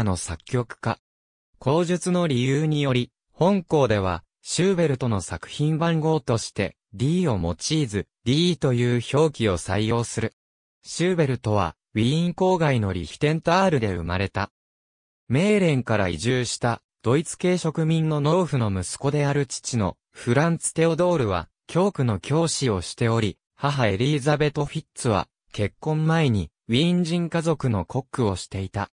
タの作曲家。口述の理由により、本校では、シューベルトの作品番号として D を用いず D という表記を採用する。シューベルトはウィーン郊外のリヒテンタールで生まれた。メーレンから移住したドイツ系植民の農夫の息子である父のフランツ・テオドールは教区の教師をしており、母エリーザベト・フィッツは結婚前にウィーン人家族のコックをしていた。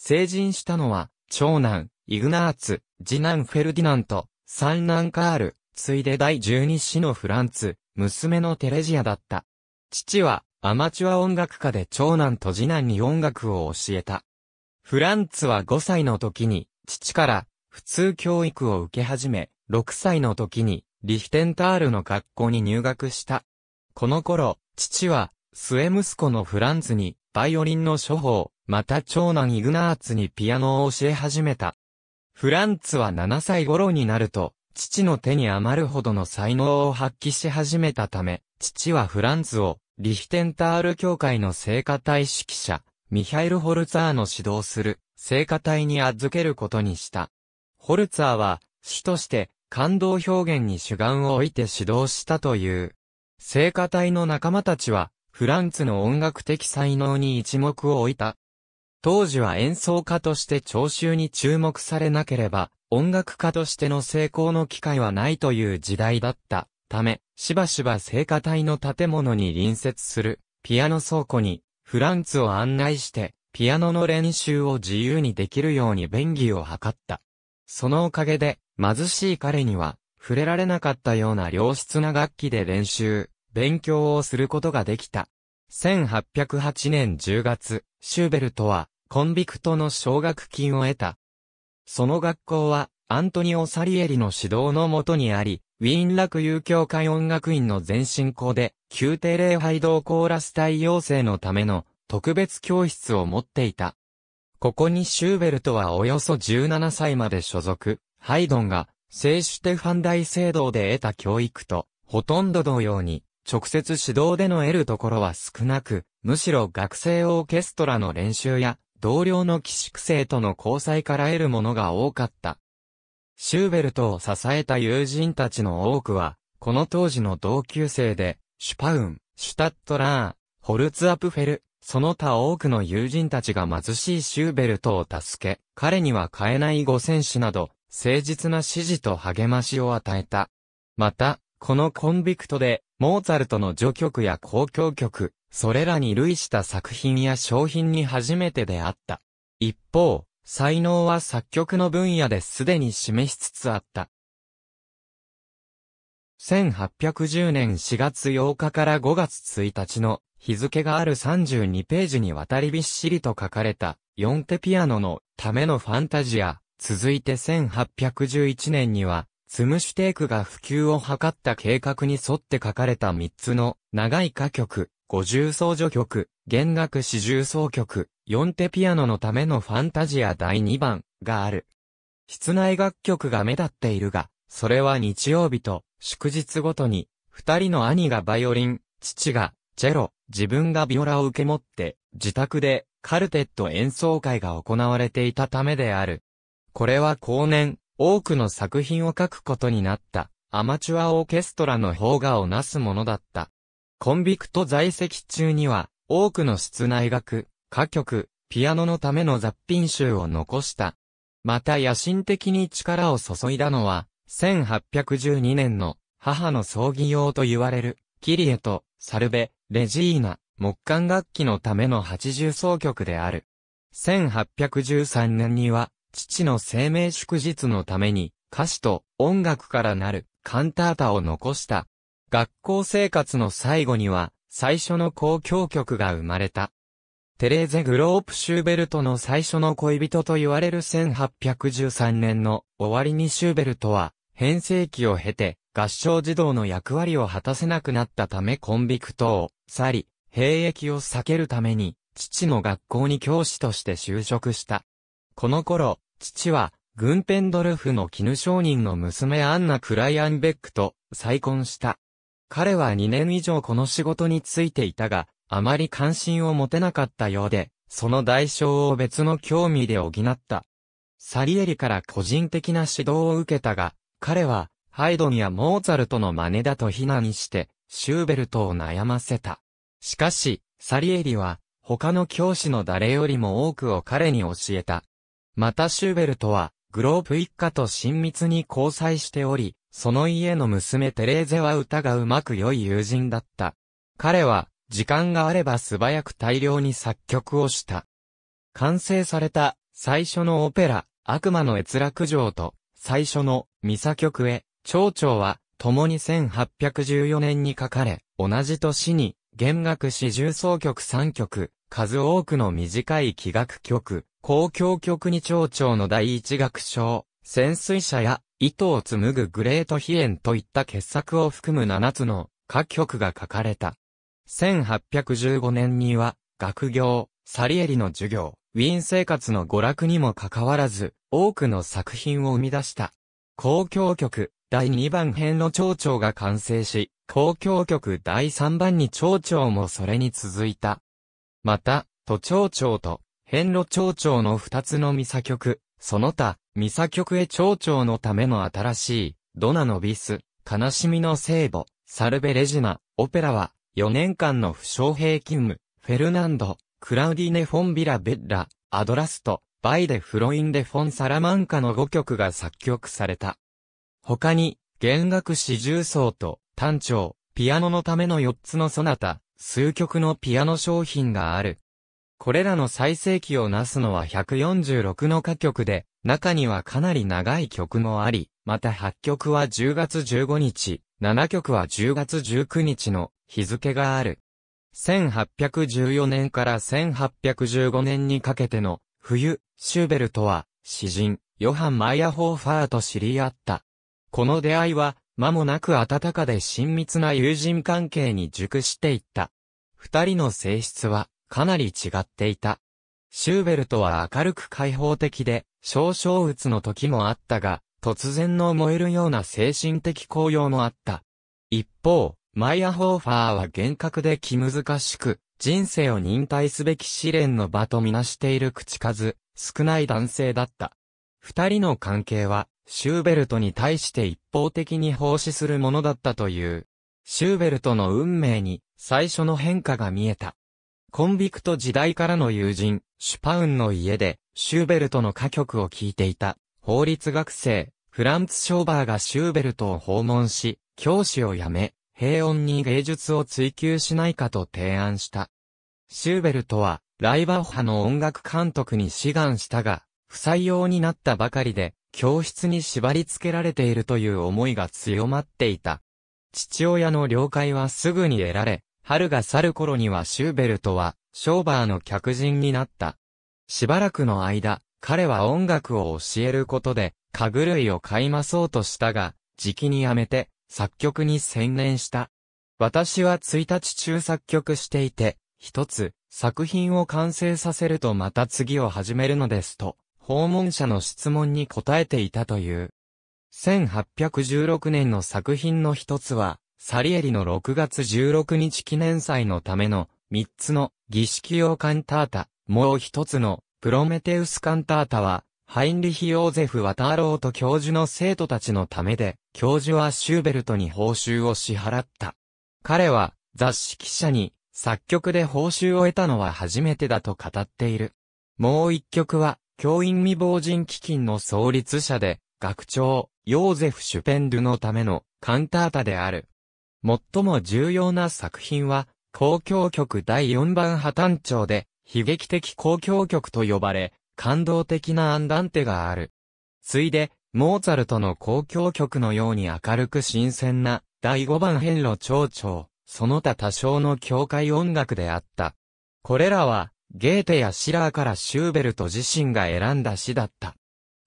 成人したのは、長男、イグナーツ、次男フェルディナント、三男カール、ついで第十二子のフランツ、娘のテレジアだった。父は、アマチュア音楽家で長男と次男に音楽を教えた。フランツは5歳の時に、父から、普通教育を受け始め、6歳の時に、リヒテンタールの学校に入学した。この頃、父は、末息子のフランツに、バイオリンの処方、また長男イグナーツにピアノを教え始めた。フランツは7歳頃になると、父の手に余るほどの才能を発揮し始めたため、父はフランツを、リヒテンタール教会の聖歌隊指揮者、ミハイル・ホルツァーの指導する、聖歌隊に預けることにした。ホルツァーは、主として、感動表現に主眼を置いて指導したという。聖歌隊の仲間たちは、フランツの音楽的才能に一目を置いた。当時は演奏家として聴衆に注目されなければ、音楽家としての成功の機会はないという時代だったため、しばしば聖歌隊の建物に隣接するピアノ倉庫にフランツを案内して、ピアノの練習を自由にできるように便宜を図った。そのおかげで、貧しい彼には、触れられなかったような良質な楽器で練習、勉強をすることができた。1808年10月、シューベルトは、コンビクトの奨学金を得た。その学校は、アントニオ・サリエリの指導のもとにあり、ウィーン楽友教会音楽院の前進校で、宮廷礼拝堂コーラス隊養成のための特別教室を持っていた。ここにシューベルトはおよそ17歳まで所属、ハイドンが、聖シュテファン大聖堂で得た教育と、ほとんど同様に、直接指導での得るところは少なく、むしろ学生オーケストラの練習や、同僚の寄宿生との交際から得るものが多かった。シューベルトを支えた友人たちの多くは、この当時の同級生で、シュパウン、シュタットラー、ホルツアプフェル、その他多くの友人たちが貧しいシューベルトを助け、彼には買えない五戦士など、誠実な支持と励ましを与えた。また、このコンビクトで、モーツァルトの序曲や交響曲、それらに類した作品や商品に初めて出会った。一方、才能は作曲の分野ですでに示しつつあった。1810年4月8日から5月1日の日付がある32ページにわたりびっしりと書かれたン手ピアノのためのファンタジア。続いて1811年にはツムシュテークが普及を図った計画に沿って書かれた3つの長い歌曲、五重奏助曲、弦楽四重奏曲、四手ピアノのためのファンタジア第2番がある。室内楽曲が目立っているが、それは日曜日と祝日ごとに、二人の兄がバイオリン、父がチェロ、自分がビオラを受け持って、自宅でカルテット演奏会が行われていたためである。これは後年、多くの作品を書くことになった、アマチュアオーケストラの方がをなすものだった。コンビクト在籍中には、多くの室内楽、歌曲、ピアノのための雑品集を残した。また野心的に力を注いだのは、1812年の母の葬儀用と言われる、キリエと、サルベ、レジーナ、木管楽器のための80奏曲である。1813年には、父の生命祝日のために、歌詞と音楽からなるカンタータを残した。学校生活の最後には、最初の交響曲が生まれた。テレーゼ・グロープ・シューベルトの最初の恋人と言われる1813年の終わりにシューベルトは、変成期を経て、合唱児童の役割を果たせなくなったためコンビクトを去り、兵役を避けるために、父の学校に教師として就職した。この頃、父は、グンペンドルフの絹商人の娘アンナ・クライアンベックと再婚した。彼は2年以上この仕事についていたが、あまり関心を持てなかったようで、その代償を別の興味で補った。サリエリから個人的な指導を受けたが、彼は、ハイドンやモーツァルトの真似だと非難して、シューベルトを悩ませた。しかし、サリエリは、他の教師の誰よりも多くを彼に教えた。またシューベルトは、グロープ一家と親密に交際しており、その家の娘テレーゼは歌がうまく良い友人だった。彼は、時間があれば素早く大量に作曲をした。完成された、最初のオペラ、悪魔の閲楽城と、最初の、ミサ曲へ、蝶々は、共に1814年に書かれ、同じ年に、弦楽四重奏曲3曲、数多くの短い器楽曲、公共局に長の第一楽章、潜水者や糸を紡ぐグレートヒエンといった傑作を含む7つの歌曲が書かれた。1815年には、学業、サリエリの授業、ウィーン生活の娯楽にもかかわらず、多くの作品を生み出した。公共局第2番編の蝶々が完成し、公共局第3番に蝶々もそれに続いた。また、都蝶々とン路町長の二つのミサ曲、その他、ミサ曲へ町長のための新しい、ドナのビス、悲しみの聖母、サルベレジナ、オペラは、4年間の不祥平勤務、フェルナンド、クラウディネ・フォン・ビラ・ベッラ、アドラスト、バイデ・フロインデ・フォン・サラマンカの5曲が作曲された。他に、弦楽四重奏と、単調、ピアノのための4つのソナタ、数曲のピアノ商品がある。これらの最盛期をなすのは146の歌曲で、中にはかなり長い曲もあり、また8曲は10月15日、7曲は10月19日の日付がある。1814年から1815年にかけての冬、シューベルトは詩人、ヨハン・マイアホーファーと知り合った。この出会いは、間もなく温かで親密な友人関係に熟していった。二人の性質は、かなり違っていた。シューベルトは明るく開放的で、少々うつの時もあったが、突然の燃えるような精神的高揚もあった。一方、マイア・ホーファーは厳格で気難しく、人生を忍耐すべき試練の場とみなしている口数、少ない男性だった。二人の関係は、シューベルトに対して一方的に奉仕するものだったという。シューベルトの運命に最初の変化が見えた。コンビクト時代からの友人、シュパウンの家で、シューベルトの歌曲を聴いていた、法律学生、フランツ・ショーバーがシューベルトを訪問し、教師を辞め、平穏に芸術を追求しないかと提案した。シューベルトは、ライバッハの音楽監督に志願したが、不採用になったばかりで、教室に縛り付けられているという思いが強まっていた。父親の了解はすぐに得られ、春が去る頃にはシューベルトは、ショーバーの客人になった。しばらくの間、彼は音楽を教えることで、家具類を買い増そうとしたが、時期にやめて、作曲に専念した。私は1日中作曲していて、一つ、作品を完成させるとまた次を始めるのですと、訪問者の質問に答えていたという。1816年の作品の一つは、サリエリの6月16日記念祭のための3つの儀式用カンタータ、もう1つのプロメテウスカンタータは、ハインリヒ・ヨーゼフ・ワターローと教授の生徒たちのためで、教授はシューベルトに報酬を支払った。彼は雑誌記者に作曲で報酬を得たのは初めてだと語っている。もう一曲は、教員未亡人基金の創立者で、学長、ヨーゼフ・シュペンドゥのためのカンタータである。最も重要な作品は、公共曲第4番破綻調で、悲劇的公共曲と呼ばれ、感動的なアンダンテがある。ついで、モーツァルトの公共曲のように明るく新鮮な、第5番変路長調、その他多少の教会音楽であった。これらは、ゲーテやシラーからシューベルト自身が選んだ詩だった。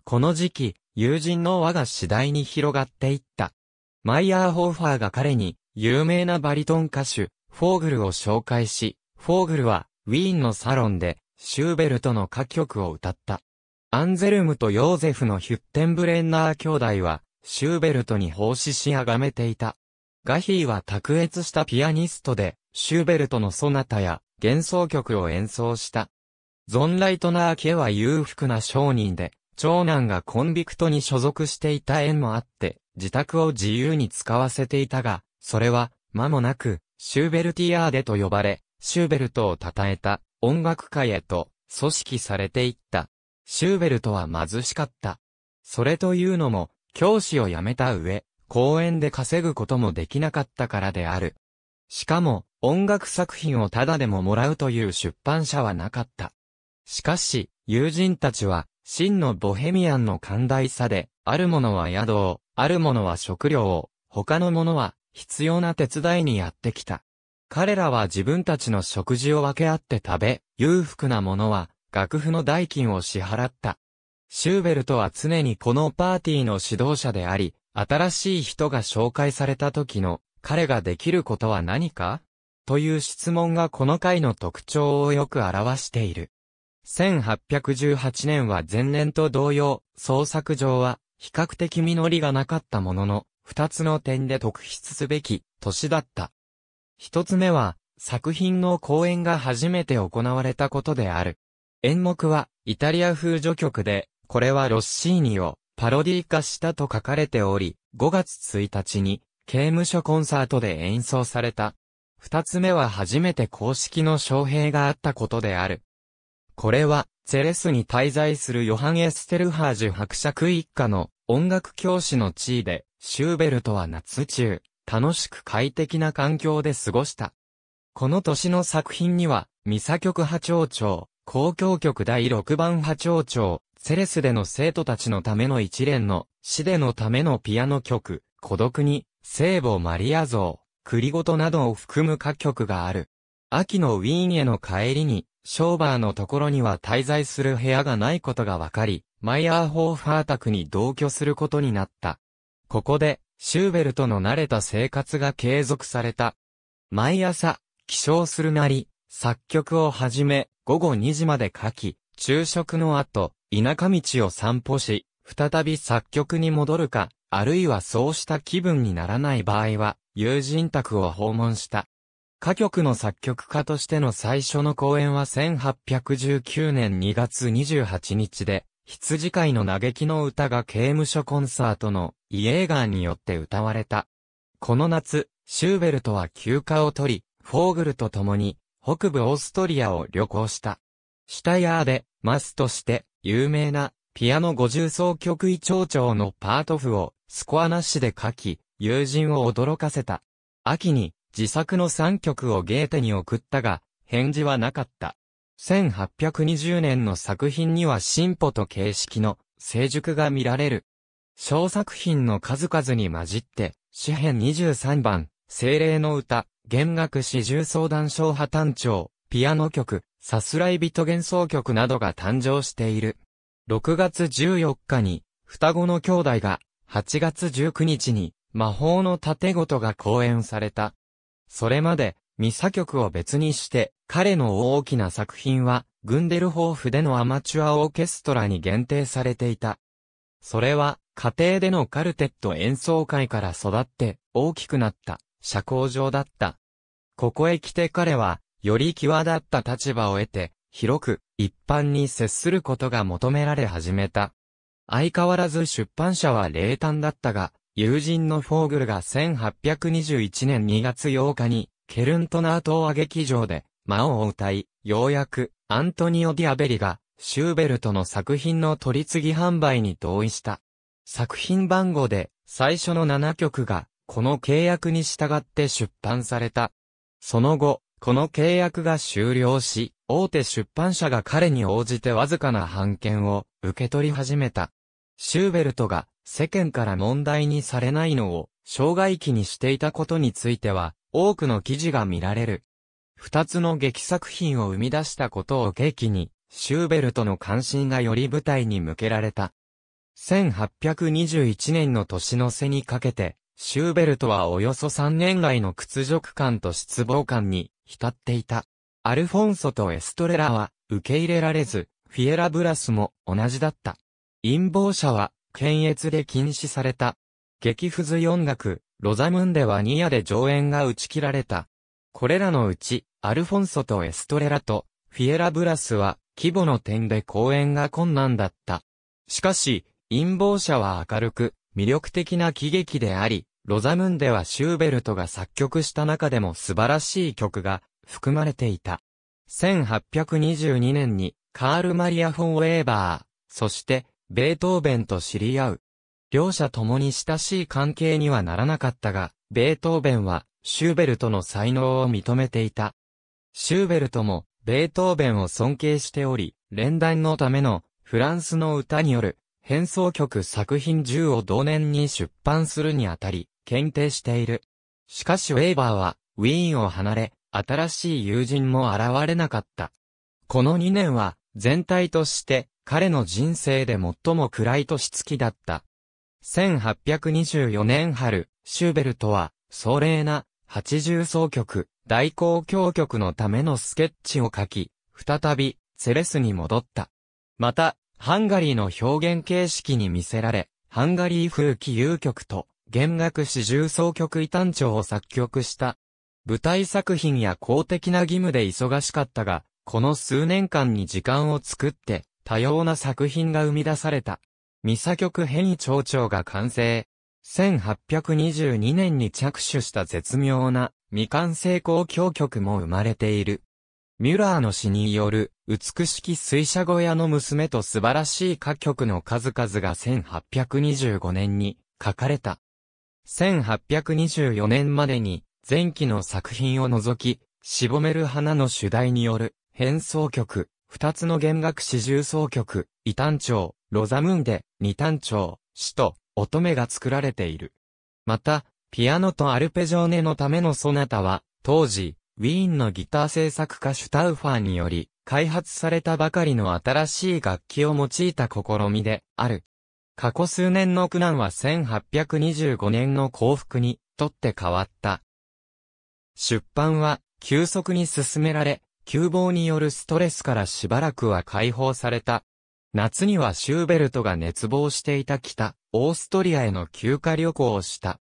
この時期、友人の輪が次第に広がっていった。マイヤーホーファーが彼に、有名なバリトン歌手、フォーグルを紹介し、フォーグルは、ウィーンのサロンで、シューベルトの歌曲を歌った。アンゼルムとヨーゼフのヒュッテンブレンナー兄弟は、シューベルトに奉仕しあがめていた。ガヒーは卓越したピアニストで、シューベルトのソナタや幻想曲を演奏した。ゾンライトナー家は裕福な商人で、長男がコンビクトに所属していた縁もあって、自宅を自由に使わせていたが、それは、間もなく、シューベルティアーデと呼ばれ、シューベルトを称えた音楽界へと組織されていった。シューベルトは貧しかった。それというのも、教師を辞めた上、公園で稼ぐこともできなかったからである。しかも、音楽作品をただでももらうという出版社はなかった。しかし、友人たちは、真のボヘミアンの寛大さで、あるものは宿を、あるものは食料を、他のものは必要な手伝いにやってきた。彼らは自分たちの食事を分け合って食べ、裕福なものは楽譜の代金を支払った。シューベルトは常にこのパーティーの指導者であり、新しい人が紹介された時の彼ができることは何かという質問がこの回の特徴をよく表している。1818年は前年と同様、創作上は比較的実りがなかったものの、二つの点で特筆すべき年だった。一つ目は、作品の公演が初めて行われたことである。演目は、イタリア風序曲で、これはロッシーニをパロディ化したと書かれており、5月1日に、刑務所コンサートで演奏された。二つ目は初めて公式の招聘があったことである。これは、セレスに滞在するヨハン・エステルハージュ伯爵一家の音楽教師の地位で、シューベルトは夏中、楽しく快適な環境で過ごした。この年の作品には、ミサ曲波長長、公共曲第6番波長長、セレスでの生徒たちのための一連の、死でのためのピアノ曲、孤独に、聖母マリア像、栗ごとなどを含む歌曲がある。秋のウィーンへの帰りに、ショーバーのところには滞在する部屋がないことがわかり、マイヤーホーファー宅に同居することになった。ここで、シューベルトの慣れた生活が継続された。毎朝、起床するなり、作曲をはじめ、午後2時まで書き、昼食の後、田舎道を散歩し、再び作曲に戻るか、あるいはそうした気分にならない場合は、友人宅を訪問した。歌曲の作曲家としての最初の公演は1819年2月28日で、羊飼いの嘆きの歌が刑務所コンサートのイエーガーによって歌われた。この夏、シューベルトは休暇を取り、フォーグルと共に北部オーストリアを旅行した。シュタヤーでマスとして有名なピアノ五重奏曲位長長のパート譜をスコアなしで書き、友人を驚かせた。秋に自作の3曲をゲーテに送ったが、返事はなかった。1820年の作品には進歩と形式の成熟が見られる。小作品の数々に混じって、詩編23番、精霊の歌、弦楽四重相談小破短調、ピアノ曲、さすらい人幻想曲などが誕生している。6月14日に、双子の兄弟が、8月19日に、魔法の盾ごとが公演された。それまで、ミサ曲を別にして、彼の大きな作品は、グンデルホーフでのアマチュアオーケストラに限定されていた。それは、家庭でのカルテット演奏会から育って、大きくなった、社交上だった。ここへ来て彼は、より際立った立場を得て、広く、一般に接することが求められ始めた。相変わらず出版社は冷淡だったが、友人のフォーグルが1821年2月8日に、ケルントナー島和劇場で魔王を歌い、ようやくアントニオ・ディアベリがシューベルトの作品の取り次ぎ販売に同意した。作品番号で最初の7曲がこの契約に従って出版された。その後、この契約が終了し、大手出版社が彼に応じてわずかな版権を受け取り始めた。シューベルトが世間から問題にされないのを障害期にしていたことについては、多くの記事が見られる。二つの劇作品を生み出したことを契機に、シューベルトの関心がより舞台に向けられた。1821年の年の瀬にかけて、シューベルトはおよそ3年来の屈辱感と失望感に浸っていた。アルフォンソとエストレラは受け入れられず、フィエラブラスも同じだった。陰謀者は検閲で禁止された。劇不随音楽、ロザムンデはニアで上演が打ち切られた。これらのうち、アルフォンソとエストレラと、フィエラブラスは、規模の点で公演が困難だった。しかし、陰謀者は明るく、魅力的な喜劇であり、ロザムンデはシューベルトが作曲した中でも素晴らしい曲が含まれていた。1822年にカール・マリア・フォン・ウェーバー、そしてベートーベンと知り合う。両者ともに親しい関係にはならなかったが、ベートーベンは、シューベルトの才能を認めていた。シューベルトも、ベートーベンを尊敬しており、連弾のための、フランスの歌による、変奏曲作品10を同年に出版するにあたり、検定している。しかしウェーバーは、ウィーンを離れ、新しい友人も現れなかった。この2年は、全体として、彼の人生で最も暗い年月だった。1824年春、シューベルトは、壮麗な、八重奏曲、大公共曲のためのスケッチを書き、再び、セレスに戻った。また、ハンガリーの表現形式に魅せられ、ハンガリー風紀遊曲と、弦楽四重奏曲異端調を作曲した。舞台作品や公的な義務で忙しかったが、この数年間に時間を作って、多様な作品が生み出された。ミサ曲変異町長が完成。1822年に着手した絶妙な未完成交響曲も生まれている。ミュラーの詩による美しき水車小屋の娘と素晴らしい歌曲の数々が1825年に書かれた。1824年までに前期の作品を除き、しぼめる花の主題による変奏曲、二つの弦楽四重奏曲、異端調、ロザムンデ、二端調、詩と、乙女が作られている。また、ピアノとアルペジョーネのためのソナタは、当時、ウィーンのギター制作家シュタウファーにより、開発されたばかりの新しい楽器を用いた試みで、ある。過去数年の苦難は1825年の幸福に、とって変わった。出版は、急速に進められ、窮乏によるストレスからしばらくは解放された。夏にはシューベルトが熱望していた北、オーストリアへの休暇旅行をした。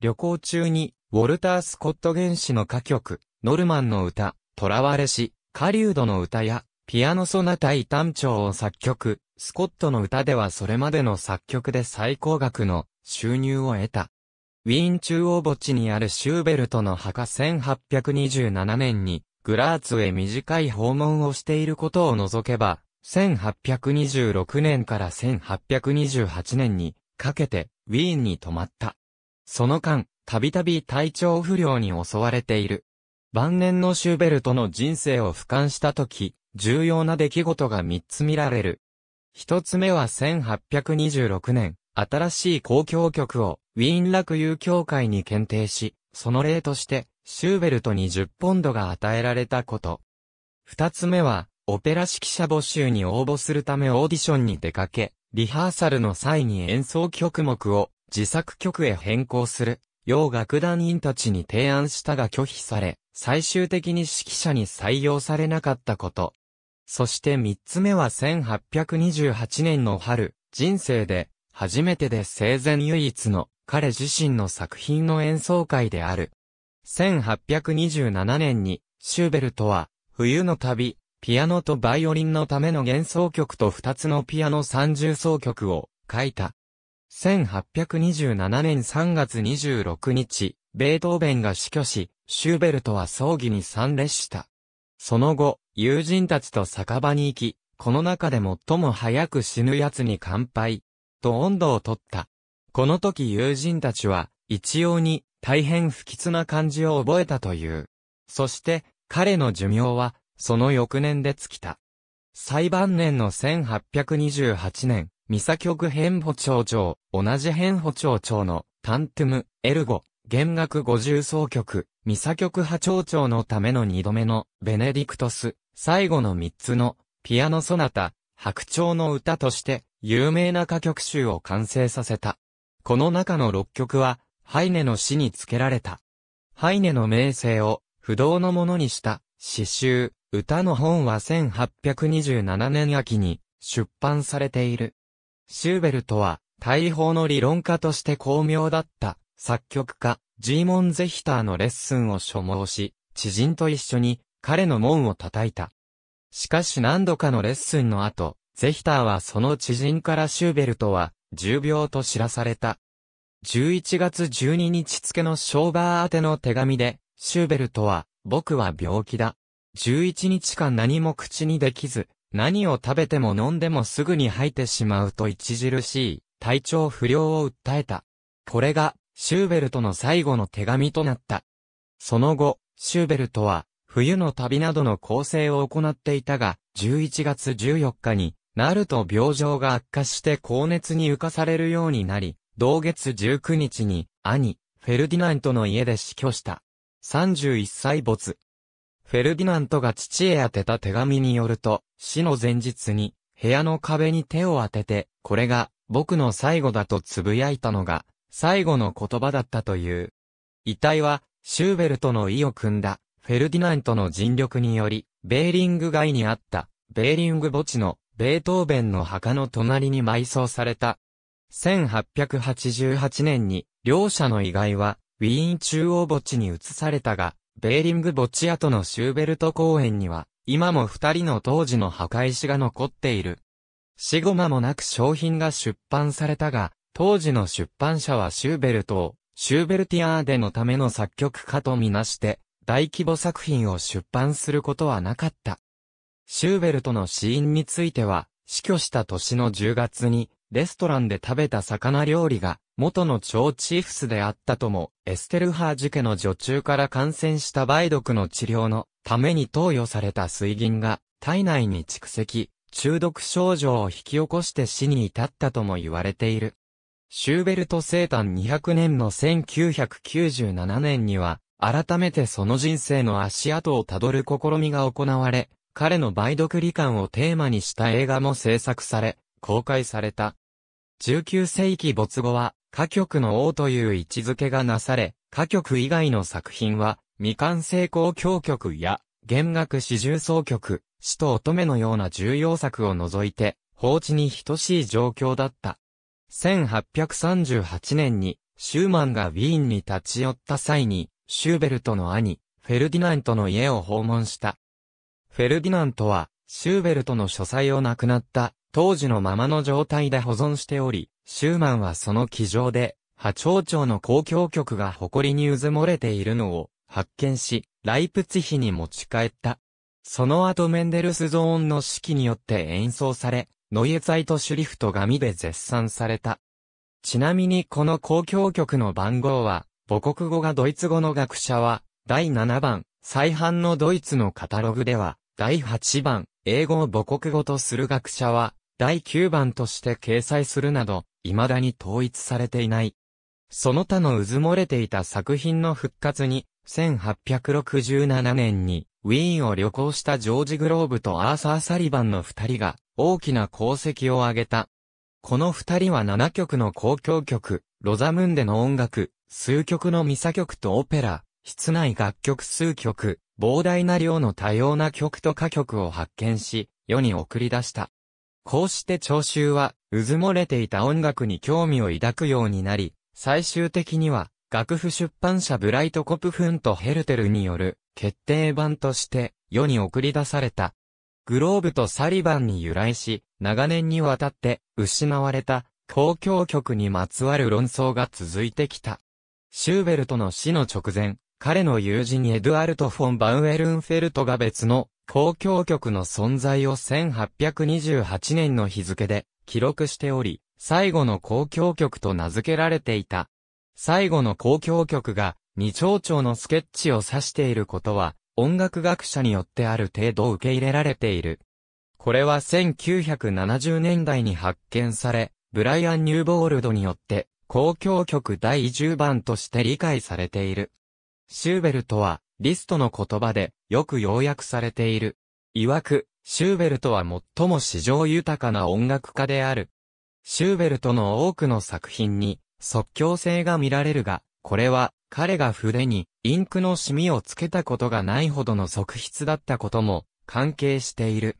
旅行中に、ウォルター・スコット原始の歌曲、ノルマンの歌、囚われし、狩人の歌や、ピアノソナタイ短調を作曲、スコットの歌ではそれまでの作曲で最高額の収入を得た。ウィーン中央墓地にあるシューベルトの墓1827年にグラーツへ短い訪問をしていることを除けば、1826年から1828年にかけてウィーンに泊まった。その間、たびたび体調不良に襲われている。晩年のシューベルトの人生を俯瞰したとき、重要な出来事が3つ見られる。1つ目は1826年、新しい公共曲をウィーン落友協会に検定し、その例として、シューベルトに10ポンドが与えられたこと。二つ目は、オペラ指揮者募集に応募するためオーディションに出かけ、リハーサルの際に演奏曲目を自作曲へ変更する、要楽団員たちに提案したが拒否され、最終的に指揮者に採用されなかったこと。そして三つ目は1828年の春、人生で、初めてで生前唯一の彼自身の作品の演奏会である、1827年に、シューベルトは、冬の旅、ピアノとバイオリンのための幻想曲と2つのピアノ三重奏曲を書いた。1827年3月26日、ベートーベンが死去し、シューベルトは葬儀に参列した。その後、友人たちと酒場に行き、この中で最も早く死ぬ奴に乾杯、と温度をとった。この時友人たちは、一様に、大変不吉な感じを覚えたという。そして、彼の寿命は、その翌年で尽きた。最晩年の1828年、ミサ曲変保町長、同じ変保町長の、タントゥム、エルゴ、弦楽五重奏曲、ミサ曲。派町長のための二度目の、ベネディクトス、最後の三つの、ピアノソナタ、白鳥の歌として、有名な歌曲集を完成させた。この中の六曲は、ハイネの死につけられた。ハイネの名声を不動のものにした詩集、歌の本は1827年秋に出版されている。シューベルトは大砲の理論家として巧妙だった作曲家、ジーモン・ゼヒターのレッスンを所望し、知人と一緒に彼の門を叩いた。しかし何度かのレッスンの後、ゼヒターはその知人からシューベルトは重病と知らされた。11月12日付のショーバー宛ての手紙で、シューベルトは、僕は病気だ。11日間何も口にできず、何を食べても飲んでもすぐに吐いてしまうと著しい体調不良を訴えた。これがシューベルトの最後の手紙となった。その後、シューベルトは冬の旅などの構成を行っていたが、11月14日になると病状が悪化して高熱に浮かされるようになり、同月19日に、兄、フェルディナントの家で死去した。31歳没。フェルディナントが父へ宛てた手紙によると、死の前日に、部屋の壁に手を当てて、これが、僕の最後だと呟いたのが、最後の言葉だったという。遺体は、シューベルトの意を組んだ、フェルディナントの尽力により、ベーリング街にあった、ベーリング墓地の、ベートーベンの墓の隣に埋葬された。1888年に、両者の遺骸は、ウィーン中央墓地に移されたが、ベーリング墓地跡のシューベルト公園には、今も二人の当時の墓石が残っている。死後間もなく商品が出版されたが、当時の出版社はシューベルトを、シューベルティアーデのための作曲家とみなして、大規模作品を出版することはなかった。シューベルトの死因については、死去した年の10月に、レストランで食べた魚料理が、元の超チーフスであったとも、エステルハージ家の女中から感染した梅毒の治療のために投与された水銀が、体内に蓄積、中毒症状を引き起こして死に至ったとも言われている。シューベルト生誕200年の1997年には、改めてその人生の足跡をたどる試みが行われ、彼の梅毒罹患をテーマにした映画も制作され、公開された。19世紀没後は、歌曲の王という位置づけがなされ、歌曲以外の作品は、未完成交共曲や、弦楽四重奏曲、死と乙女のような重要作を除いて、放置に等しい状況だった。1838年に、シューマンがウィーンに立ち寄った際に、シューベルトの兄、フェルディナントの家を訪問した。フェルディナントは、シューベルトの書斎を亡くなった当時のままの状態で保存しており、シューマンはその機上で、波長町の公共局が誇りに渦漏れているのを発見し、ライプツヒに持ち帰った。その後メンデルスゾーンの指揮によって演奏され、ノイエツイトシュリフトがで絶賛された。ちなみにこの公共曲の番号は、母国語がドイツ語の学者は、第7番、再版のドイツのカタログでは、第8番、英語を母国語とする学者は、第9番として掲載するなど、未だに統一されていない。その他の渦漏れていた作品の復活に、1867年に、ウィーンを旅行したジョージ・グローブとアーサー・サリバンの二人が、大きな功績を挙げた。この二人は7曲の公共曲、ロザムンデの音楽、数曲のミサ曲とオペラ、室内楽曲数曲、膨大な量の多様な曲と歌曲を発見し、世に送り出した。こうして聴衆は、うずもれていた音楽に興味を抱くようになり、最終的には、楽譜出版社ブライトコプフンとヘルテルによる決定版として世に送り出された。グローブとサリバンに由来し、長年にわたって失われた公共曲にまつわる論争が続いてきた。シューベルトの死の直前、彼の友人エドゥアルト・フォン・バウエルンフェルトが別の公共局の存在を1828年の日付で記録しており、最後の公共局と名付けられていた。最後の公共局が二丁町のスケッチを指していることは、音楽学者によってある程度受け入れられている。これは1970年代に発見され、ブライアン・ニューボールドによって、公共曲第10番として理解されている。シューベルトは、リストの言葉でよく要約されている。曰く、シューベルトは最も史上豊かな音楽家である。シューベルトの多くの作品に即興性が見られるが、これは彼が筆にインクのシミをつけたことがないほどの側筆だったことも関係している。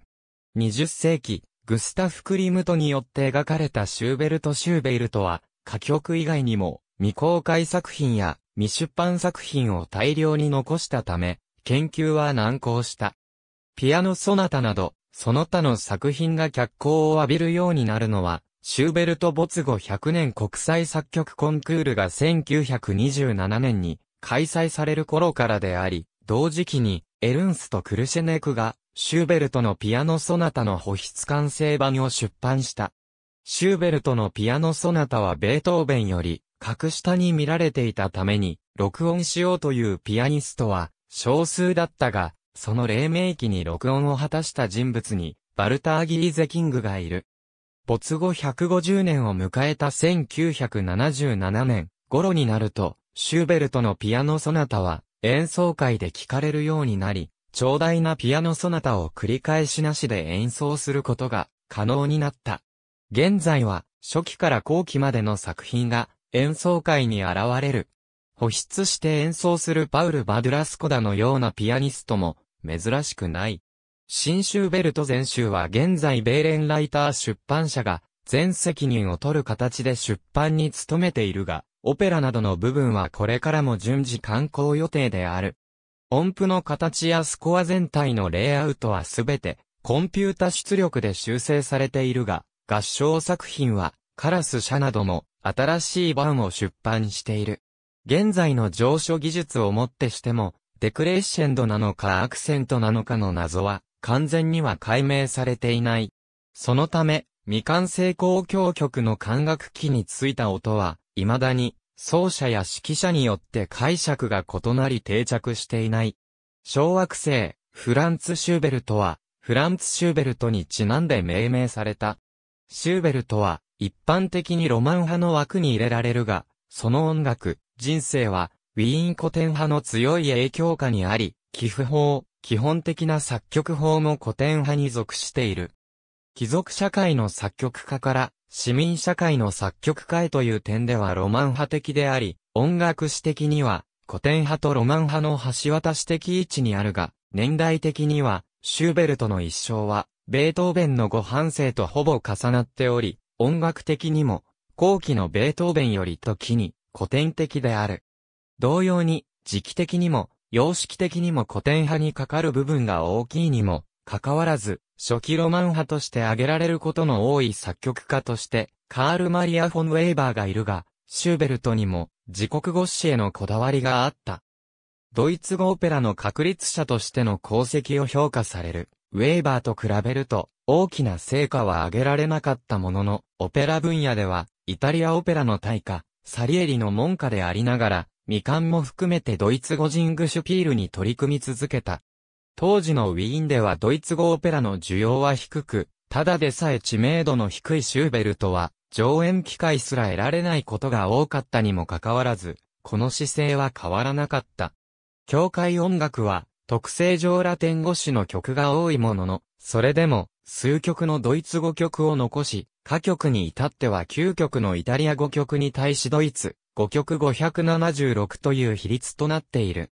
20世紀、グスタフ・クリムトによって描かれたシューベルト・シューベルトは、歌曲以外にも未公開作品や未出版作品を大量に残したため、研究は難航した。ピアノソナタなど、その他の作品が脚光を浴びるようになるのは、シューベルト没後100年国際作曲コンクールが1927年に開催される頃からであり、同時期にエルンスとクルシェネクがシューベルトのピアノソナタの保筆完成版を出版した。シューベルトのピアノソナタはベートーベンより格下に見られていたために、録音しようというピアニストは少数だったが、その黎明期に録音を果たした人物に、バルター・ギリゼ・キングがいる。没後150年を迎えた1977年頃になると、シューベルトのピアノソナタは演奏会で聴かれるようになり、長大なピアノソナタを繰り返しなしで演奏することが可能になった。現在は初期から後期までの作品が演奏会に現れる。保湿して演奏するパウル・バドゥラスコダのようなピアニストも珍しくない。新州ベルト全集は現在ベーレンライター出版社が全責任を取る形で出版に努めているが、オペラなどの部分はこれからも順次刊行予定である。音符の形やスコア全体のレイアウトはすべてコンピュータ出力で修正されているが、合唱作品はカラス社なども新しい版を出版している。現在の上書技術をもってしても、デクレッシェンドなのかアクセントなのかの謎は、完全には解明されていない。そのため、未完成交響曲の管楽器についた音は、未だに、奏者や指揮者によって解釈が異なり定着していない。小惑星、フランツ・シューベルトは、フランツ・シューベルトにちなんで命名された。シューベルトは、一般的にロマン派の枠に入れられるが、その音楽、人生は、ウィーン古典派の強い影響下にあり、寄付法、基本的な作曲法も古典派に属している。貴族社会の作曲家から市民社会の作曲家へという点ではロマン派的であり、音楽史的には古典派とロマン派の橋渡し的位置にあるが、年代的にはシューベルトの一生はベートーベンのご半生とほぼ重なっており、音楽的にも、後期のベートーベンより時に古典的である。同様に、時期的にも、様式的にも古典派にかかる部分が大きいにも、かかわらず、初期ロマン派として挙げられることの多い作曲家として、カール・マリア・フォン・ウェーバーがいるが、シューベルトにも、自国語詞へのこだわりがあった。ドイツ語オペラの確立者としての功績を評価される、ウェーバーと比べると、大きな成果は挙げられなかったものの、オペラ分野では、イタリアオペラの大家、サリエリの門下でありながら、未完も含めてドイツ語ジングシュピールに取り組み続けた。当時のウィーンではドイツ語オペラの需要は低く、ただでさえ知名度の低いシューベルトは、上演機会すら得られないことが多かったにもかかわらず、この姿勢は変わらなかった。教会音楽は、特性上ラテン語詞の曲が多いものの、それでも、数曲のドイツ語曲を残し、歌曲に至っては9曲のイタリア語曲に対しドイツ、5曲576という比率となっている。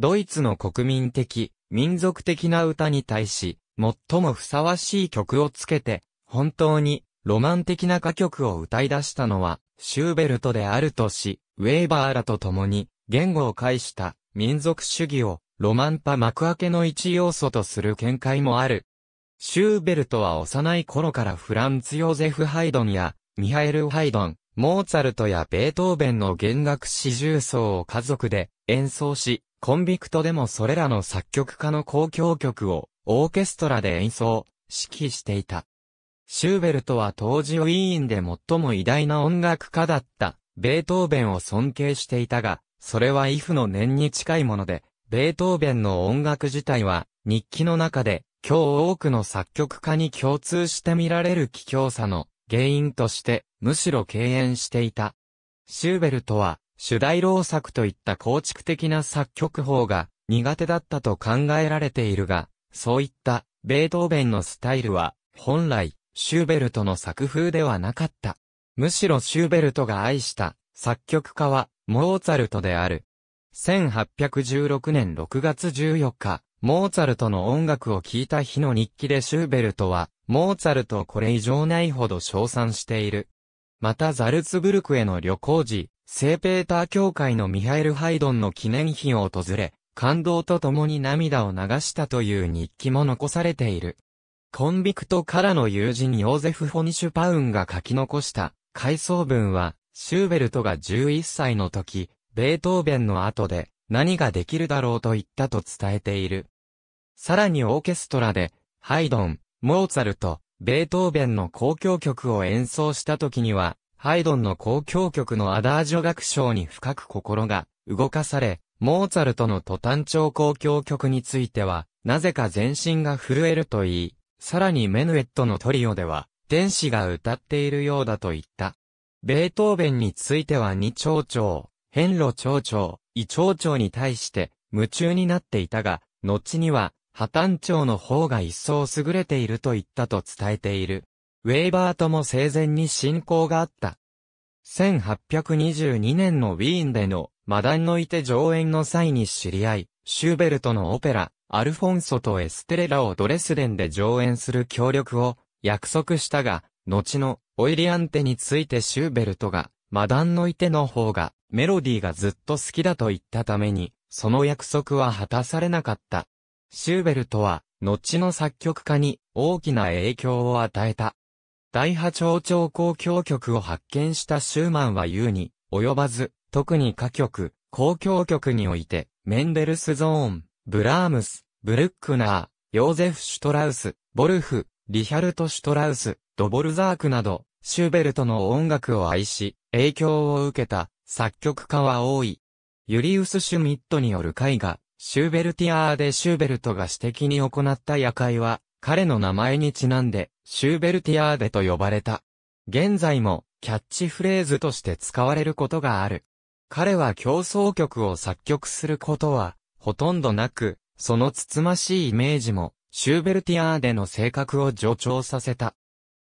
ドイツの国民的、民族的な歌に対し、最もふさわしい曲をつけて、本当にロマン的な歌曲を歌い出したのは、シューベルトであるとし、ウェーバーらと共に、言語を介した民族主義をロマンパ幕開けの一要素とする見解もある。シューベルトは幼い頃からフランツ・ヨーゼフ・ハイドンや、ミハエル・ハイドン、モーツァルトやベートーベンの弦楽四重奏を家族で演奏し、コンビクトでもそれらの作曲家の交響曲をオーケストラで演奏、指揮していた。シューベルトは当時ウィーンで最も偉大な音楽家だった、ベートーベンを尊敬していたが、それはイフの念に近いもので、ベートーベンの音楽自体は、日記の中で、今日多くの作曲家に共通して見られる気境さの原因として、むしろ敬遠していた。シューベルトは、主題老作といった構築的な作曲法が苦手だったと考えられているが、そういったベートーベンのスタイルは、本来、シューベルトの作風ではなかった。むしろシューベルトが愛した作曲家はモーツァルトである。1816年6月14日、モーツァルトの音楽を聴いた日の日記でシューベルトは、モーツァルトをこれ以上ないほど称賛している。またザルツブルクへの旅行時、聖ペーター教会のミハエル・ハイドンの記念碑を訪れ、感動と共に涙を流したという日記も残されている。コンビクトからの友人ヨーゼフ・フォニシュパウンが書き残した回想文は、シューベルトが11歳の時、ベートーベンの後で何ができるだろうと言ったと伝えている。さらにオーケストラで、ハイドン、モーツァルト、ベートーベンの交響曲を演奏した時には、ハイドンの交響曲のアダージョ楽章に深く心が動かされ、モーツァルトのトタン調交響曲については、なぜか全身が震えるといい、さらにメヌエットのトリオでは、天使が歌っているようだと言った。ベートーベンについては二長長、ンロ長長、イ長長に対して夢中になっていたが、後には破綻庁の方が一層優れていると言ったと伝えている。ウェーバーとも生前に信仰があった。1822年のウィーンでのマダンのいて上演の際に知り合い、シューベルトのオペラ、アルフォンソとエステレラをドレスデンで上演する協力を約束したが、後のオイリアンテについてシューベルトが、マダンのいての方がメロディーがずっと好きだと言ったために、その約束は果たされなかった。シューベルトは、後の作曲家に大きな影響を与えた。大波長調交響曲を発見したシューマンは言うに、及ばず、特に歌曲、交響曲において、メンデルスゾーン、ブラームス、ブルックナー、ヨーゼフ・シュトラウス、ボルフ、リヒャルト・シュトラウス、ドボルザークなど、シューベルトの音楽を愛し、影響を受けた作曲家は多い。ユリウス・シュミットによる絵画、シューベルティアーでシューベルトが私的に行った夜会は、彼の名前にちなんで、シューベルティアーデと呼ばれた。現在も、キャッチフレーズとして使われることがある。彼は競争曲を作曲することは、ほとんどなく、そのつつましいイメージも、シューベルティアーデの性格を助長させた。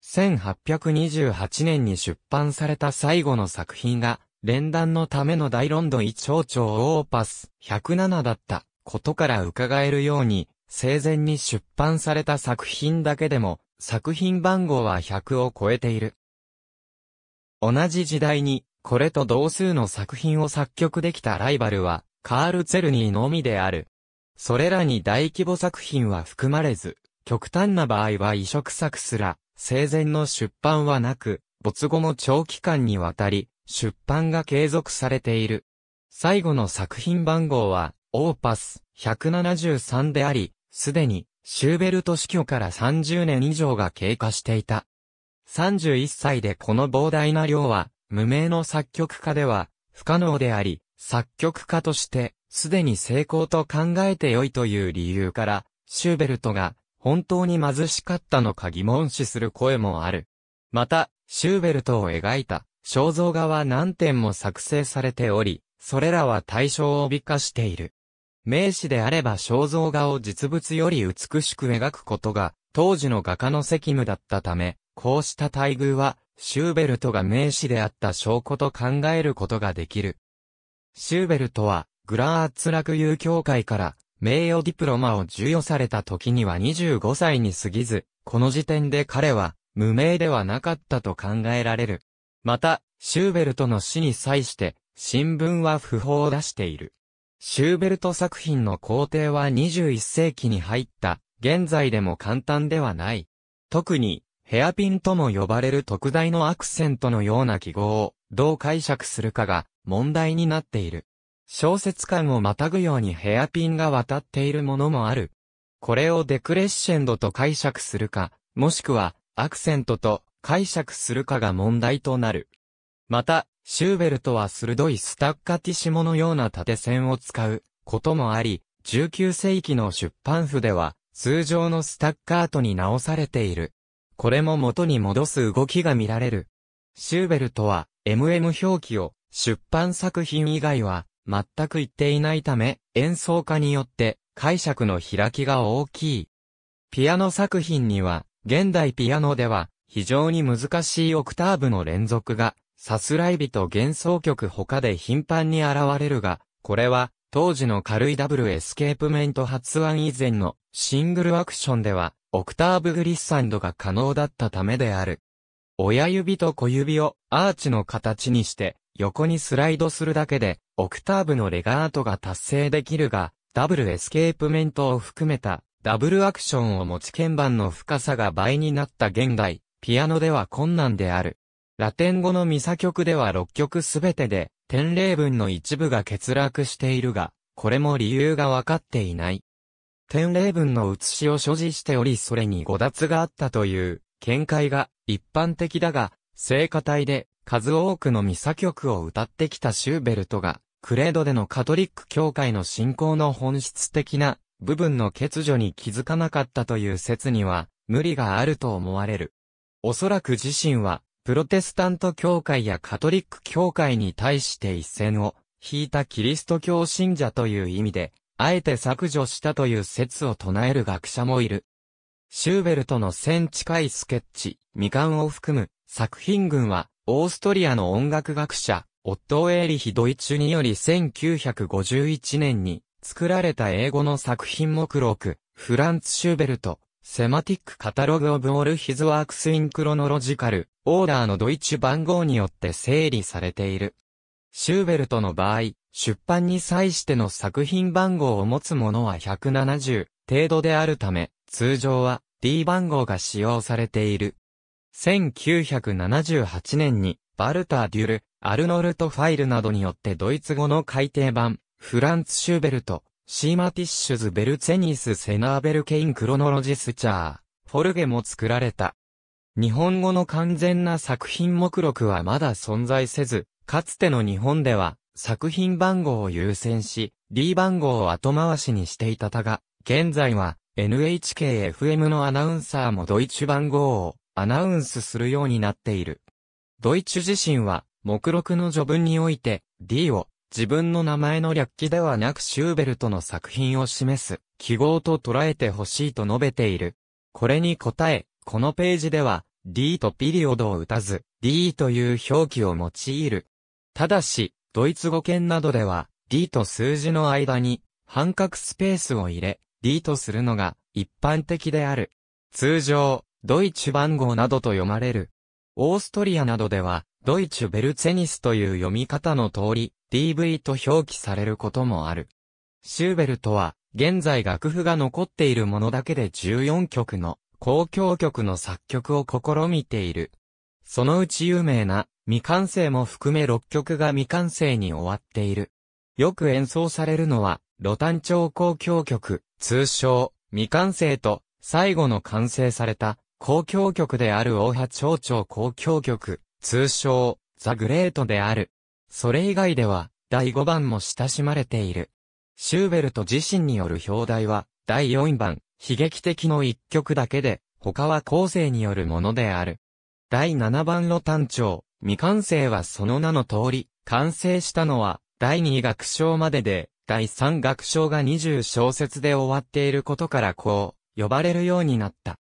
1828年に出版された最後の作品が、連弾のための大ロンドン一丁長オーパス107だったことから伺えるように、生前に出版された作品だけでも、作品番号は100を超えている。同じ時代に、これと同数の作品を作曲できたライバルは、カール・ツェルニーのみである。それらに大規模作品は含まれず、極端な場合は移植作すら、生前の出版はなく、没後も長期間にわたり、出版が継続されている。最後の作品番号は、オーパス173であり、すでに、シューベルト死去から30年以上が経過していた。31歳でこの膨大な量は、無名の作曲家では、不可能であり、作曲家として、すでに成功と考えてよいという理由から、シューベルトが、本当に貧しかったのか疑問視する声もある。また、シューベルトを描いた肖像画は何点も作成されており、それらは対象を美化している。名詞であれば肖像画を実物より美しく描くことが、当時の画家の責務だったため、こうした待遇は、シューベルトが名詞であった証拠と考えることができる。シューベルトは、グラーアッツ楽友協会から名誉ディプロマを授与された時には25歳に過ぎず、この時点で彼は無名ではなかったと考えられる。また、シューベルトの死に際して、新聞は不法を出している。シューベルト作品の工程は21世紀に入った、現在でも簡単ではない。特に、ヘアピンとも呼ばれる特大のアクセントのような記号をどう解釈するかが問題になっている。小説館をまたぐようにヘアピンが渡っているものもある。これをデクレッシェンドと解釈するか、もしくはアクセントと解釈するかが問題となる。また、シューベルトは鋭いスタッカティシモのような縦線を使うこともあり、19世紀の出版譜では、通常のスタッカートに直されている。これも元に戻す動きが見られる。シューベルトは、MM 表記を出版作品以外は全く言っていないため、演奏家によって解釈の開きが大きい。ピアノ作品には、現代ピアノでは、非常に難しいオクターブの連続が、さすイビと幻想曲他で頻繁に現れるが、これは、当時の軽いダブルエスケープメント発案以前のシングルアクションでは、オクターブグリッサンドが可能だったためである。親指と小指をアーチの形にして横にスライドするだけでオクターブのレガートが達成できるがダブルエスケープメントを含めたダブルアクションを持ち鍵盤の深さが倍になった現代ピアノでは困難である。ラテン語のミサ曲では6曲すべてで、典礼文の一部が欠落しているが、これも理由がわかっていない。典礼文の写しを所持しておりそれに誤奪があったという見解が一般的だが、聖歌隊で数多くのミサ曲を歌ってきたシューベルトが、クレードでのカトリック教会の信仰の本質的な部分の欠如に気づかなかったという説には無理があると思われる。おそらく自身は、プロテスタント教会やカトリック教会に対して一線を引いたキリスト教信者という意味で、あえて削除したという説を唱える学者もいる。シューベルトの1000近いスケッチ、未完を含む作品群は、オーストリアの音楽学者、オットー・エーリヒ・ドイチュにより1951年に作られた英語の作品目録、フランツ・シューベルト、セマティックカタログオブオルヒズワークスインクロノロジカル、オーダーのドイツ番号によって整理されている。シューベルトの場合、出版に際しての作品番号を持つものは170程度であるため、通常は D 番号が使用されている。1978年に、バルター・デュル、アルノルト・ファイルなどによってドイツ語の改訂版、フランツ・シューベルト、シーマティッシュズ・ベルツェニス・セナーベルケイン・クロノロジスチャー、フォルゲも作られた。日本語の完全な作品目録はまだ存在せず、かつての日本では、作品番号を優先し、D 番号を後回しにしていたたが、現在は NHKFM のアナウンサーもドイツ番号をアナウンスするようになっている。ドイツ自身は目録の序文において D を自分の名前の略記ではなくシューベルトの作品を示す記号と捉えてほしいと述べている。これに答え、このページでは D とピリオドを打たず D という表記を用いる。ただし、ドイツ語圏などでは D と数字の間に半角スペースを入れ D とするのが一般的である。通常、ドイツ番号などと読まれる。オーストリアなどでは、ドイツベルツェニスという読み方の通り、DV と表記されることもある。シューベルトは、現在楽譜が残っているものだけで14曲の公共曲の作曲を試みている。そのうち有名な未完成も含め6曲が未完成に終わっている。よく演奏されるのは、ロタン町公共曲、通称、未完成と、最後の完成された公共曲である大波町町公共曲、通称、ザ・グレートである。それ以外では、第5番も親しまれている。シューベルト自身による表題は、第4番、悲劇的の一曲だけで、他は後世によるものである。第7番の単調、未完成はその名の通り、完成したのは、第2楽章までで、第3楽章が20小節で終わっていることからこう、呼ばれるようになった。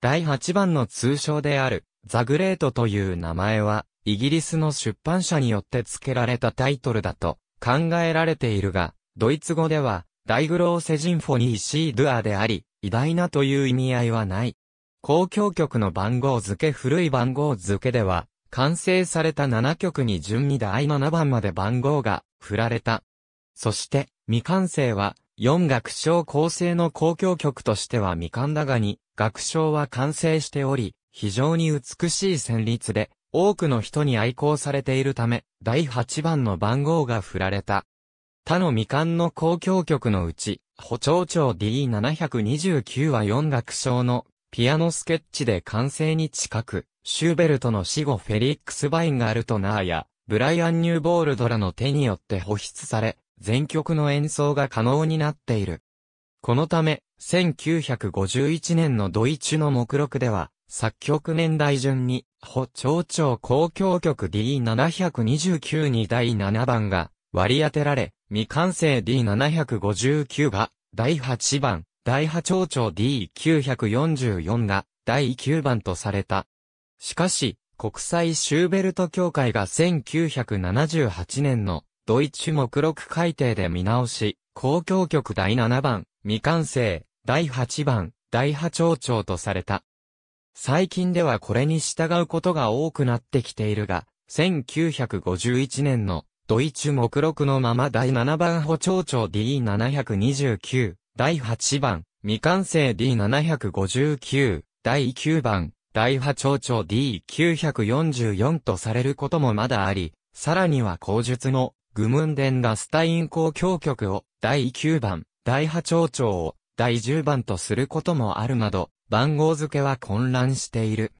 第8番の通称である、ザグレートという名前は、イギリスの出版社によって付けられたタイトルだと考えられているが、ドイツ語では、大グローセジンフォニーシードゥアであり、偉大なという意味合いはない。公共曲の番号付け古い番号付けでは、完成された7曲に順に第7番まで番号が振られた。そして、未完成は、4楽章構成の公共曲としては未完だがに、楽章は完成しており、非常に美しい旋律で、多くの人に愛好されているため、第8番の番号が振られた。他の未完の公共曲のうち、補聴調 D729 は4楽章のピアノスケッチで完成に近く、シューベルトの死後フェリックス・バインガルトナーや、ブライアン・ニューボールドらの手によって保湿され、全曲の演奏が可能になっている。このため、1951年のドイツの目録では、作曲年代順に、保町長公共局 D729 に第7番が割り当てられ、未完成 D759 が第8番、第8町長 D944 が第9番とされた。しかし、国際シューベルト協会が1978年のドイツ目録改定で見直し、公共局第7番、未完成、第8番、第8町長とされた。最近ではこれに従うことが多くなってきているが、1951年のドイツ目録のまま第7番補聴長 D729、第8番、未完成 D759、第9番、大波聴長 D944 とされることもまだあり、さらには口述の、グムンデンラスタイン公共曲を、第9番、大波聴長を、第10番とすることもあるなど、番号付けは混乱している。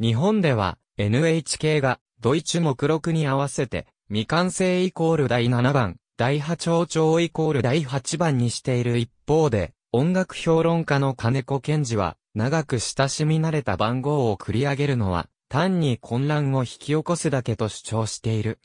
日本では NHK がドイツ目録に合わせて未完成イコール第7番、第8丁長イコール第8番にしている一方で、音楽評論家の金子健二は、長く親しみ慣れた番号を繰り上げるのは、単に混乱を引き起こすだけと主張している。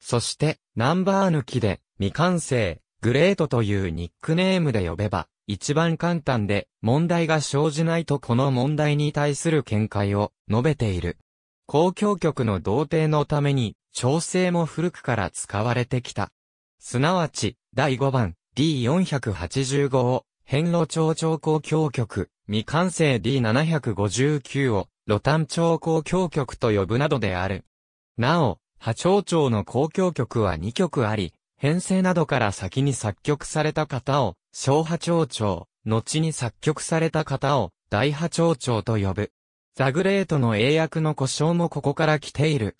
そして、ナンバー抜きで、未完成、グレートというニックネームで呼べば、一番簡単で問題が生じないとこの問題に対する見解を述べている。公共局の同定のために調整も古くから使われてきた。すなわち、第5番 D485 を変路町長公共局、未完成 D759 を路端町公共局と呼ぶなどである。なお、波長町の公共局は2局あり、編成などから先に作曲された方を小波長長、後に作曲された方を大波長長と呼ぶ。ザグレートの英訳の故障もここから来ている。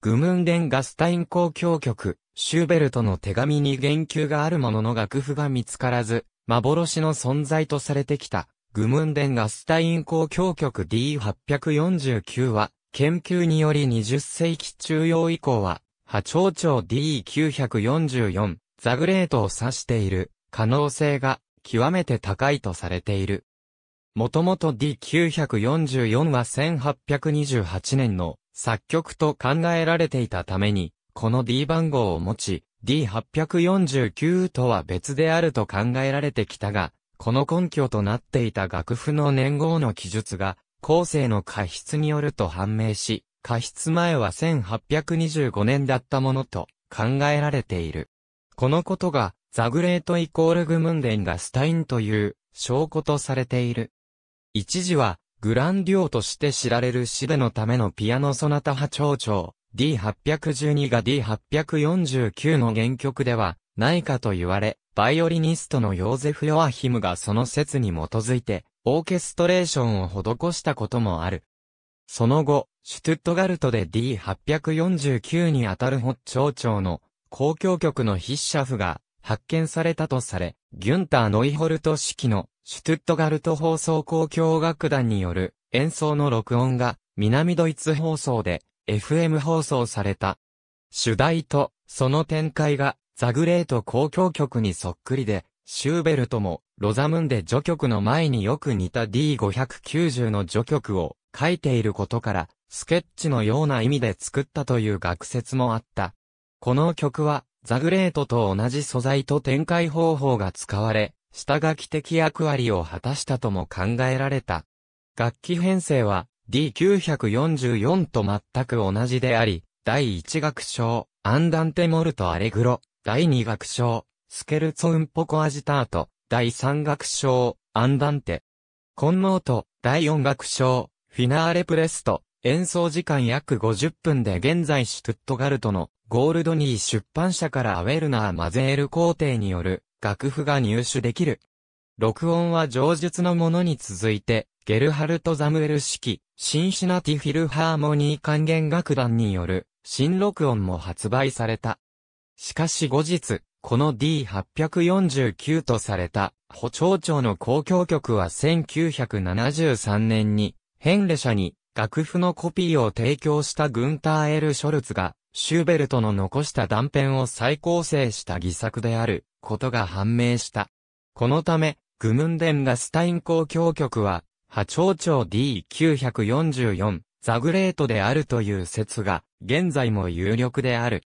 グムンデン・ガスタイン公共曲、シューベルトの手紙に言及があるものの楽譜が見つからず、幻の存在とされてきた、グムンデン・ガスタイン公共曲 D849 は、研究により20世紀中央以降は、波長長 D944、ザグレートを指している。可能性が極めて高いとされている。もともと D944 は1828年の作曲と考えられていたために、この D 番号を持ち、D849 とは別であると考えられてきたが、この根拠となっていた楽譜の年号の記述が、後世の過失によると判明し、過失前は1825年だったものと考えられている。このことがザグレートイコールグムンデンがスタインという証拠とされている。一時は、グランデュオとして知られるシベのためのピアノソナタ派長長 D812 が D849 の原曲ではないかと言われ、バイオリニストのヨーゼフ・ヨアヒムがその説に基づいて、オーケストレーションを施したこともある。その後、シュトゥットガルトで D849 にあたるホッチョウチョウの公共曲の筆者譜が発見されたとされ、ギュンター・ノイホルト式のシュトゥットガルト放送交響楽団による演奏の録音が南ドイツ放送で FM 放送された。主題とその展開がザグレート交響曲にそっくりで、シューベルトもロザムンデ序曲の前によく似た D590 の序曲を書いていることから、スケッチのような意味で作ったという学説もあった。この曲はザグレートと同じ素材と展開方法が使われ、下書き的役割を果たしたとも考えられた。楽器編成は D944 と全く同じであり、第1楽章、アンダンテモルトアレグロ、第2楽章、スケルツォンポコアジタート、第3楽章、アンダンテ。コンノート、第4楽章、フィナーレプレスト、演奏時間約50分で現在シュトットガルトのゴールドニー出版社からウェルナー・マゼール皇帝による楽譜が入手できる。録音は上述のものに続いて、ゲルハルト・ザムエル式、シンシナティ・フィルハーモニー管弦楽団による、新録音も発売された。しかし後日、この D849 とされた、補聴庁の公共曲は1973年に、ヘンレ社に楽譜のコピーを提供したグンター・エル・ショルツが、シューベルトの残した断片を再構成した偽作であることが判明した。このため、グムンデン・ガスタイン公共曲は、波長長 D944、ザグレートであるという説が、現在も有力である。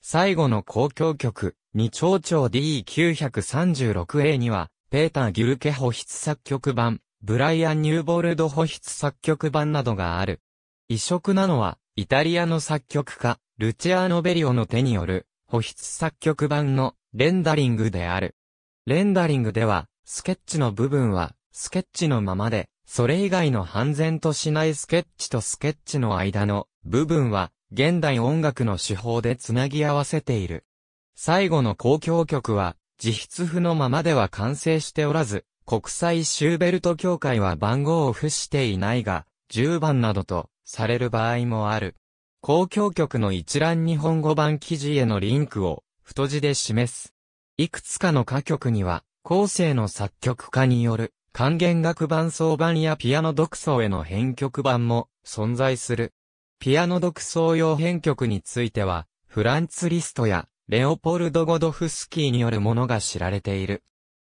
最後の公共曲、二長長 D936A には、ペーター・ギュルケホ筆作曲版、ブライアン・ニューボールド保筆作曲版などがある。異色なのは、イタリアの作曲家、ルチアーノ・ベリオの手による、保筆作曲版のレンダリングである。レンダリングでは、スケッチの部分は、スケッチのままで、それ以外の半然としないスケッチとスケッチの間の部分は、現代音楽の手法でつなぎ合わせている。最後の公共曲は、自筆譜のままでは完成しておらず、国際シューベルト協会は番号を付していないが、10番などとされる場合もある。公共局の一覧日本語版記事へのリンクを太字で示す。いくつかの歌曲には、後世の作曲家による管弦楽伴奏版やピアノ独奏への編曲版も存在する。ピアノ独奏用編曲については、フランツ・リストやレオポルド・ゴドフスキーによるものが知られている。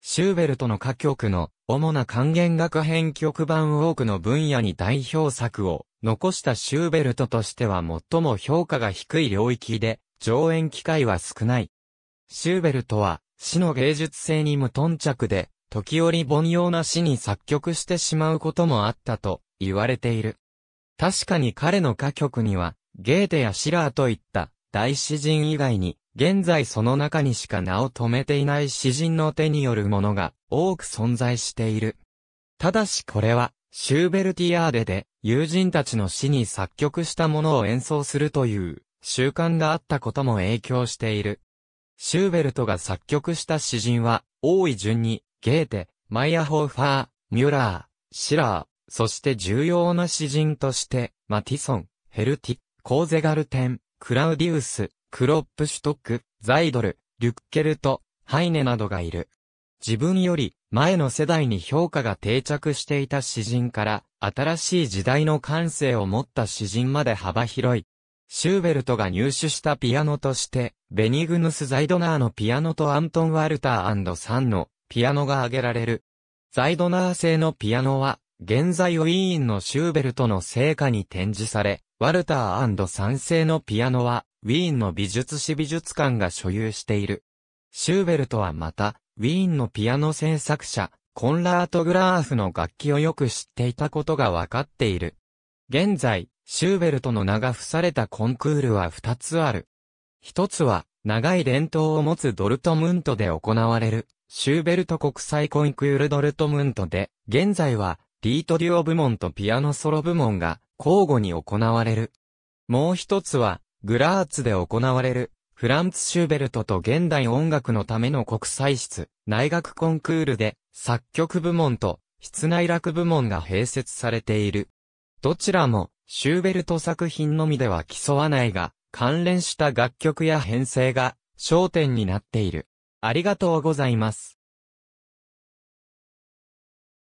シューベルトの歌曲の主な還元楽編曲版多くの分野に代表作を残したシューベルトとしては最も評価が低い領域で上演機会は少ない。シューベルトは死の芸術性に無頓着で時折凡庸な死に作曲してしまうこともあったと言われている。確かに彼の歌曲にはゲーテやシラーといった大詩人以外に現在その中にしか名を止めていない詩人の手によるものが多く存在している。ただしこれは、シューベルティアーデで友人たちの詩に作曲したものを演奏するという習慣があったことも影響している。シューベルトが作曲した詩人は、多い順に、ゲーテ、マイアホーファー、ミュラー、シラー、そして重要な詩人として、マティソン、ヘルティ、コーゼガルテン、クラウディウス、クロップシュトック、ザイドル、リュッケルト、ハイネなどがいる。自分より前の世代に評価が定着していた詩人から新しい時代の感性を持った詩人まで幅広い。シューベルトが入手したピアノとして、ベニグヌス・ザイドナーのピアノとアントン・ワルターサンのピアノが挙げられる。ザイドナー製のピアノは現在ウィーンのシューベルトの聖火に展示され、ワルター三世のピアノは、ウィーンの美術史美術館が所有している。シューベルトはまた、ウィーンのピアノ制作者、コンラート・グラーフの楽器をよく知っていたことがわかっている。現在、シューベルトの名が付されたコンクールは2つある。1つは、長い伝統を持つドルトムントで行われる、シューベルト国際コンクールドルトムントで、現在は、リートデュオ部門とピアノソロ部門が交互に行われる。もう一つは、グラーツで行われる、フランツ・シューベルトと現代音楽のための国際室、内学コンクールで、作曲部門と、室内楽部門が併設されている。どちらも、シューベルト作品のみでは競わないが、関連した楽曲や編成が焦点になっている。ありがとうございます。